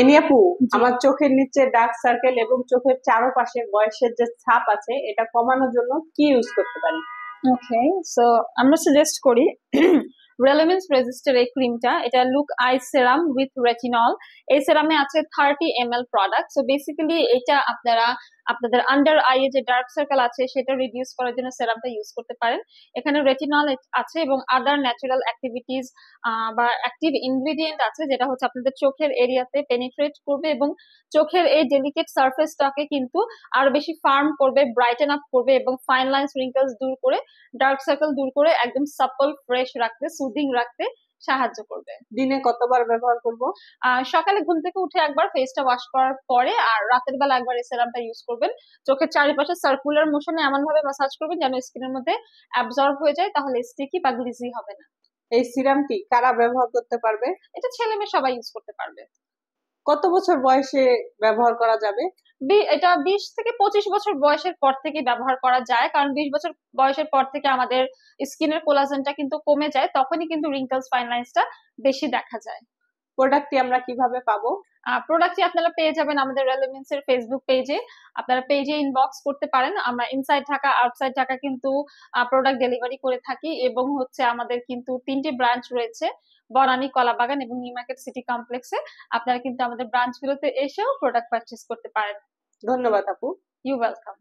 এনিয়াপু আমার চোখের নিচে ডার্ক সার্কেল এবং চোখের চারপাশে বয়সের যে ছাপ আছে এটা কমানোর জন্য কি ইউজ করতে পারি ওকে সো আমরা সাজেস্ট করি রেলেভেন্স রেজিস্টার এই ক্রিমটা এটা look eye serum with retinol এই সেরামে আছে thirty M L product so basically এটা আপনারা আপনাদের আন্ডার আইয়ে যে ডার্ক সার্কেল আছে সেটা রিডিউস করার জন্য সেরামটা ইউজ করতে পারেন এখানে রেটিনল আছে এবং আদার ন্যাচারাল অ্যাক্টিভিটিস বা অ্যাক্টিভ ইনগ্রিডিয়েন্ট আছে যেটা হচ্ছে আপনাদের চোখের এরিয়াতে পেনিট্রেট করবে এবং চোখের এই ডেলিকেট সার্ফেসটাকে কিন্তু আরো বেশি ফার্ম করবে ব্রাইটেন আপ করবে এবং ফাইন লাইন্স রিঙ্কলস দূর করে ডার্ক সার্কেল দূর করে একদম সাপল ফ্রেশ রাখতে সুদিং রাখতে সাহায্য করবে দিনে কতবার ব্যবহার করব সকালে ঘুম থেকে উঠে একবার ফেসটা ওয়াশ করার পরে আর রাতের বেলা একবার এই সেরামটা ইউজ করবেন চোখের চারিপাশে সার্কুলার মোশনে এমন ভাবে ম্যাসাজ করবেন যেন স্কিনের মধ্যে অ্যাবজর্ব হয়ে যায় তাহলে স্টিকি বা গ্লিজি হবে না এই সিরামটি কারা ব্যবহার করতে পারবে এটা ছেলে মেয়ে সবাই ইউজ করতে পারবে কত বছর বয়সে ব্যবহার করা যাবে এটা বিশ থেকে পঁচিশ বছর বয়সের পর থেকে ব্যবহার করা যায় কারণ বিশ বছর বয়সের পর থেকে আমাদের স্কিনের কোলাজেনটা কিন্তু কমে যায় তখনই কিন্তু রিঙ্কেলস ফাইন লাইনসটা বেশি দেখা যায় প্রোডাক্টটি আমরা কিভাবে পাবো প্রোডাক্টটি আপনারা পেয়ে যাবেন আমাদের রেলিভেন্স এর ফেসবুক পেজে আপনারা পেজে ইনবক্স করতে পারেন আমরা ইনসাইড ঢাকা আউটসাইড ঢাকা কিন্তু প্রোডাক্ট ডেলিভারি করে থাকি এবং হচ্ছে আমাদের কিন্তু তিনটি ব্রাঞ্চ রয়েছে বনানি কলাবাগান এবং নিউ মার্কেট সিটি কমপ্লেক্সে আপনারা কিন্তু আমাদের ব্রাঞ্চগুলোতে এসেও প্রোডাক্ট পারচেস করতে পারেন ধন্যবাদ আপু ইউ ওয়েলকাম